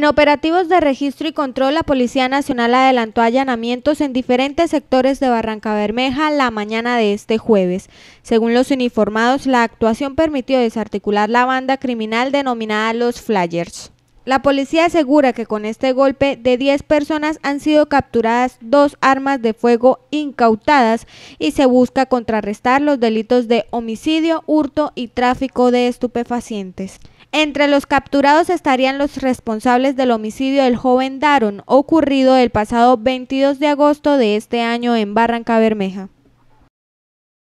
En operativos de registro y control, la Policía Nacional adelantó allanamientos en diferentes sectores de Barranca Bermeja la mañana de este jueves. Según los uniformados, la actuación permitió desarticular la banda criminal denominada Los Flyers. La policía asegura que con este golpe de 10 personas han sido capturadas dos armas de fuego incautadas y se busca contrarrestar los delitos de homicidio, hurto y tráfico de estupefacientes. Entre los capturados estarían los responsables del homicidio del joven Daron, ocurrido el pasado 22 de agosto de este año en Barranca Bermeja.